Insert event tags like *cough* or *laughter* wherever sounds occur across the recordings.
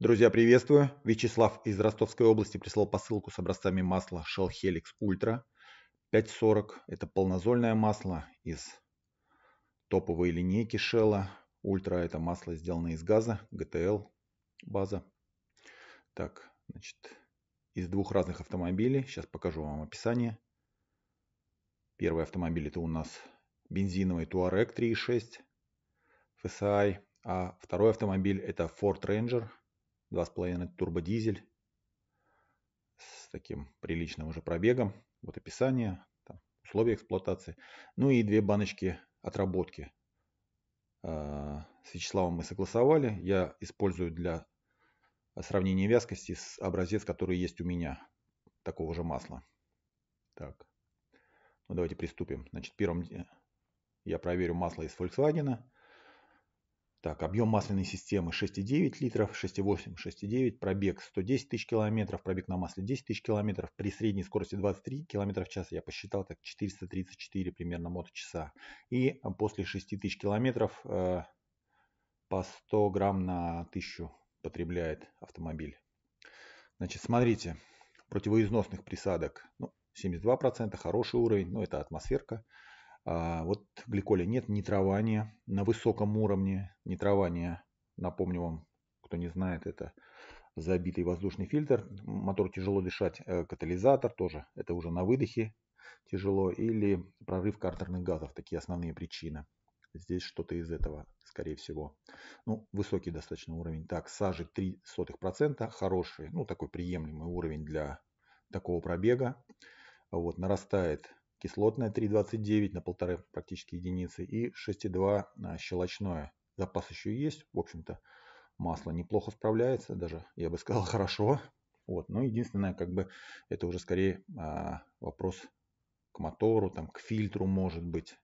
Друзья, приветствую. Вячеслав из Ростовской области прислал посылку с образцами масла Shell Helix Ultra 540. Это полнозольное масло из топовой линейки Shell. Ultra это масло сделано из газа, GTL база. Так, значит, из двух разных автомобилей. Сейчас покажу вам описание. Первый автомобиль это у нас бензиновый Touareg 3.6 FSI. А второй автомобиль это Ford Ranger 2,5 турбодизель с таким приличным уже пробегом. Вот описание, там, условия эксплуатации. Ну и две баночки отработки. А, с Вячеславом мы согласовали. Я использую для сравнения вязкости с образец, который есть у меня. Такого же масла. Так. Ну, давайте приступим. Значит, первым я проверю масло из Volkswagen. Так, объем масляной системы 6,9 литров, 6,8, 6,9, пробег 110 тысяч километров, пробег на масле 10 тысяч километров, при средней скорости 23 километра в час, я посчитал, так 434 примерно моточаса. И а, после 6 тысяч километров э, по 100 грамм на тысячу потребляет автомобиль. Значит, смотрите, противоизносных присадок ну, 72%, хороший уровень, но ну, это атмосферка. А вот гликоля нет нитрования на высоком уровне. Нитрование, напомню вам, кто не знает, это забитый воздушный фильтр. мотор тяжело дышать, э, катализатор тоже. Это уже на выдохе тяжело. Или прорыв картерных газов. Такие основные причины. Здесь что-то из этого, скорее всего. Ну, высокий достаточно уровень. Так, сажи 0,03%. Хороший, ну, такой приемлемый уровень для такого пробега. Вот, нарастает кислотное 3,29 на полторы практически единицы и 6,2 щелочное. Запас еще есть, в общем-то, масло неплохо справляется, даже, я бы сказал, *laughs* хорошо. Вот, но единственное, как бы, это уже скорее а, вопрос к мотору, там, к фильтру, может быть.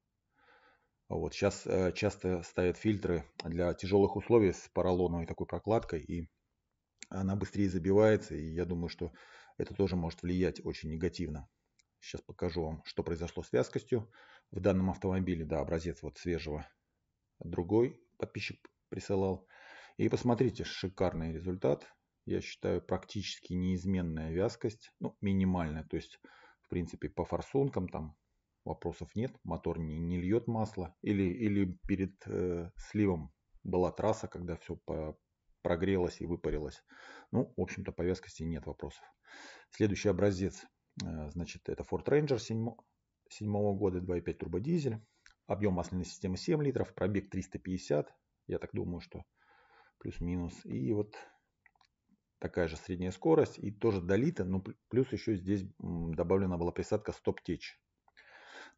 Вот, сейчас а, э, часто ставят фильтры для тяжелых условий с поролоновой такой прокладкой, и она быстрее забивается, и я думаю, что это тоже может влиять очень негативно. Сейчас покажу вам, что произошло с вязкостью в данном автомобиле. Да, образец вот свежего другой подписчик присылал. И посмотрите, шикарный результат. Я считаю, практически неизменная вязкость, ну, минимальная. То есть, в принципе, по форсункам там вопросов нет. Мотор не, не льет масло. Или, или перед э, сливом была трасса, когда все по, прогрелось и выпарилось. Ну, в общем-то, по вязкости нет вопросов. Следующий образец Э, значит, это Ford Ranger 7 -го года, 2,5 турбодизель. Объем масляной системы 7 литров, пробег 350. Я так думаю, что плюс-минус. И вот такая же средняя скорость. И тоже долита, но ну, плюс еще здесь добавлена была присадка стоп-теч.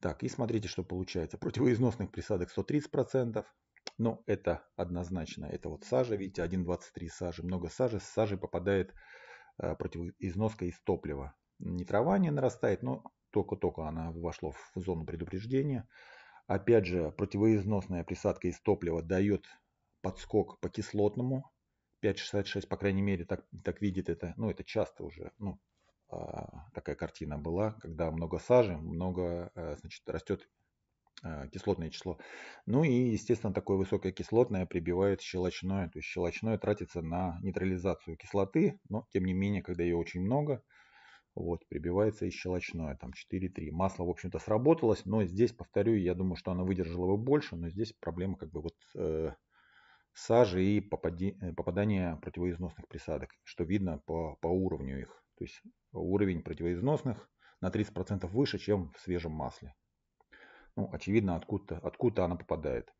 Так, и смотрите, что получается. Противоизносных присадок 130%. Но это однозначно. Это вот сажа, видите, 1,23 сажи. Много сажи. С сажи попадает э, противоизноска из топлива нетрование нарастает, но только-только она вошла в зону предупреждения. Опять же, противоизносная присадка из топлива дает подскок по кислотному. 5,66, по крайней мере, так, так видит это. Ну, это часто уже, ну, а, такая картина была, когда много сажи, много, э, значит, растет э, кислотное число. Ну и, естественно, такое высокое кислотное прибивает щелочное. То есть щелочное тратится на нейтрализацию кислоты, но, тем не менее, когда ее очень много – вот, прибивается и щелочное, там 4-3. Масло, в общем-то, сработалось, но здесь, повторю, я думаю, что оно выдержало бы больше, но здесь проблема как бы вот э, сажи и попади, э, попадание противоизносных присадок, что видно по, по уровню их. То есть уровень противоизносных на 30% выше, чем в свежем масле. Ну, очевидно, откуда-то откуда, она попадает.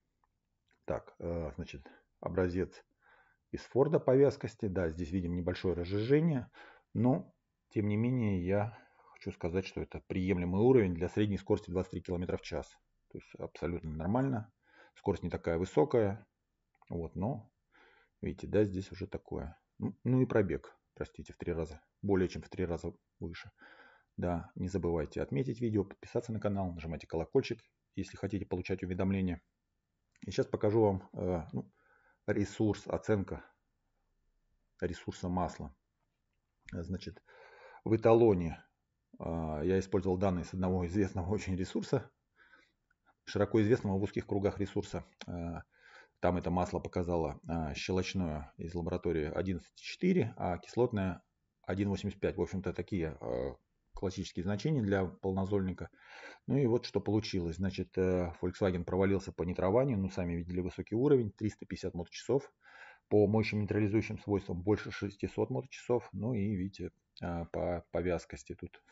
Так, э, значит, образец из Форда по вязкости. Да, здесь видим небольшое разжижение. но тем не менее, я хочу сказать, что это приемлемый уровень для средней скорости 23 км в час. То есть абсолютно нормально. Скорость не такая высокая. Вот, но, видите, да, здесь уже такое. Ну, ну и пробег, простите, в три раза. Более чем в три раза выше. Да, не забывайте отметить видео, подписаться на канал, нажимайте колокольчик, если хотите получать уведомления. И сейчас покажу вам э, ну, ресурс, оценка ресурса масла. Значит, в эталоне а, я использовал данные с одного известного *laughs* очень ресурса, широко известного в узких кругах ресурса. А, там это масло показало а, щелочное из лаборатории 11,4, а кислотное 1,85. В общем-то, такие классические значения для полнозольника. Ну и вот что получилось. Значит, э, Volkswagen провалился по нитрованию, ну сами видели высокий уровень, 350 моточасов. часов по мощным нейтрализующим свойствам больше 600 моточасов. Ну и видите, а, по, повязкости тут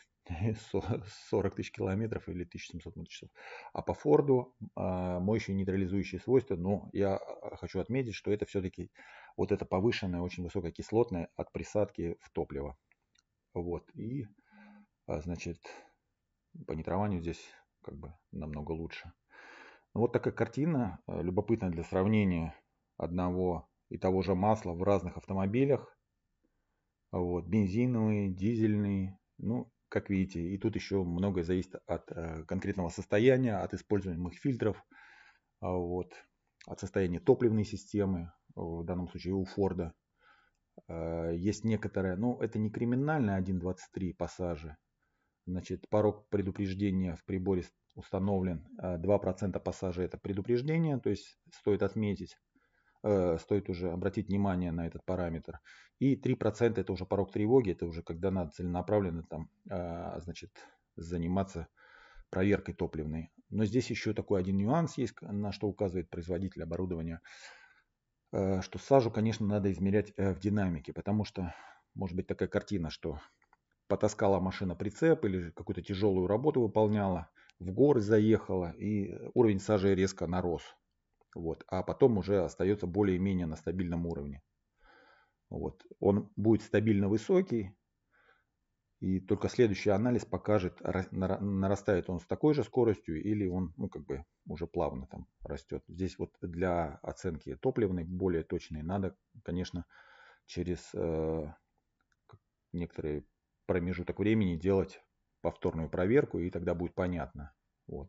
40 *laughs* тысяч километров или 1700 моточасов. А по Форду а, моющие нейтрализующие свойства, но ну, я а, хочу отметить, что это все-таки вот это повышенное очень высокая кислотная от присадки в топливо. Вот, и, значит, по нитрованию здесь как бы намного лучше. Ну, вот такая картина, э, любопытная для сравнения одного и того же масла в разных автомобилях. Вот, бензиновые, дизельные. Ну, как видите, и тут еще многое зависит от э, конкретного состояния, от используемых фильтров, а вот, от состояния топливной системы, в данном случае у Форда. Э, есть некоторое, ну, это не криминальное 1.23 пассажи. Значит, порог предупреждения в приборе установлен 2% э, пассажа это предупреждение, то есть стоит отметить. Э, стоит уже обратить внимание на этот параметр. И 3% это уже порог тревоги, это уже когда надо целенаправленно там, а, значит, заниматься проверкой топливной. Но здесь еще такой один нюанс есть, на что указывает производитель оборудования, э, что сажу, конечно, надо измерять э, в динамике, потому что может быть такая картина, что потаскала машина прицеп или какую-то тяжелую работу выполняла, в горы заехала и уровень сажи резко нарос – вот, а потом уже остается более-менее на стабильном уровне. Вот. Он будет стабильно высокий, и только следующий анализ покажет, нарастает он с такой же скоростью или он ну, как бы уже плавно там растет. Здесь вот для оценки топливной более точной надо, конечно, через э, некоторый промежуток времени делать повторную проверку, и тогда будет понятно. Вот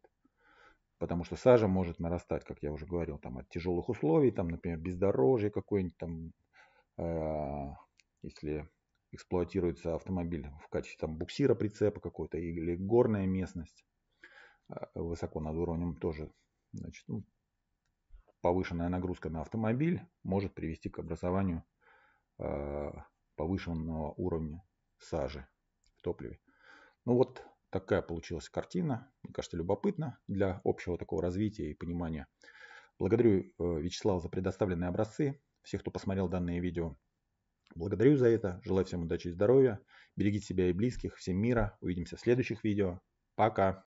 потому что сажа может нарастать, как я уже говорил, там от тяжелых условий, там, например, бездорожье какое-нибудь там, э, если эксплуатируется автомобиль в качестве там буксира, прицепа какой-то или горная местность а, высоко над уровнем тоже, значит, ну, повышенная нагрузка на автомобиль может привести к образованию э, повышенного уровня сажи в топливе. Ну вот такая получилась картина. Мне кажется, любопытно для общего такого развития и понимания. Благодарю э, Вячеслава за предоставленные образцы. Всех, кто посмотрел данное видео, благодарю за это. Желаю всем удачи и здоровья. Берегите себя и близких. Всем мира. Увидимся в следующих видео. Пока.